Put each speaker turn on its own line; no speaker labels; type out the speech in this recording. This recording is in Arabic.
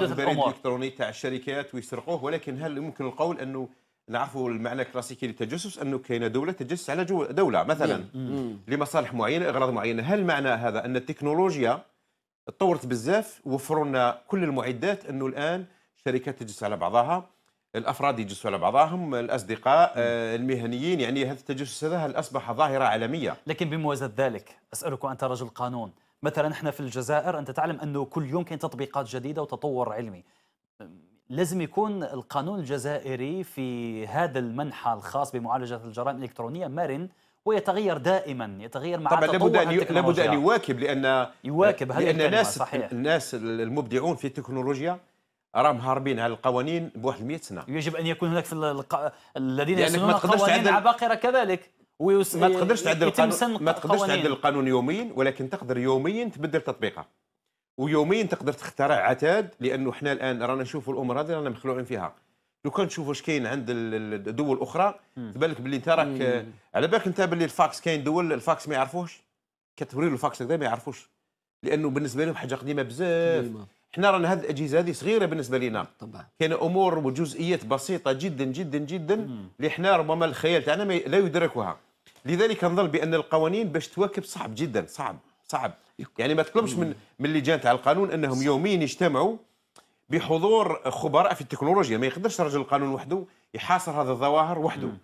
تحدث الامور
الالكتروني تاع الشركات ويسرقوه ولكن هل يمكن القول انه نعرفوا المعنى الكلاسيكي للتجسس انه كاينه دوله تجسس على دوله مثلا لمصالح معينه اغراض معينه هل معنى هذا ان التكنولوجيا تطورت بزاف وفروا لنا كل المعدات انه الان الشركات تجلس على بعضها الافراد يجلسوا على بعضهم الاصدقاء آه، المهنيين يعني هذا التجسس هذا اصبح ظاهره عالميه
لكن بموازاه ذلك اسالك وانت رجل قانون مثلا احنا في الجزائر انت تعلم انه كل يوم كاين تطبيقات جديده وتطور علمي لازم يكون القانون الجزائري في هذا المنحى الخاص بمعالجه الجرائم الالكترونيه مرن ويتغير دائما يتغير مع طبعا لابد ان لابد ان
يواكب لان يواكب هذه لان الناس صحيح. الناس المبدعون في التكنولوجيا راهم هاربين على القوانين بواحد 100 سنه
يجب ان يكون هناك في الق... الذين يسنون القوانين عباقره كذلك ويوس... إيه، ما تقدرش تعدل القانون ما تقدرش تعدل
القانون يوميا ولكن تقدر يوميا تبدل تطبيقه ويوميا تقدر تخترع عتاد لانه حنا الان رانا نشوفوا الامور هذه رانا مخلوعين فيها لو كان تشوف واش كاين عند الدول الاخرى تبان لك باللي انت راك على بالك انت باللي الفاكس كاين دول الفاكس ما يعرفوش كتوري له الفاكس هكذا ما يعرفوش لانه بالنسبه لهم حاجه قديمه بزاف حنا رانا هذه الاجهزه هذه صغيره بالنسبه لنا طبعا كاين امور وجزئيات بسيطه جدا جدا جدا اللي حنا ربما الخيال تاعنا لا يدركها لذلك نظن بان القوانين باش تواكب صعب جدا صعب صعب يعني ما تطلبش من من اللجان تاع القانون انهم يوميا يجتمعوا
بحضور خبراء في التكنولوجيا ما يقدرش رجل القانون وحده يحاصر هذه الظواهر وحده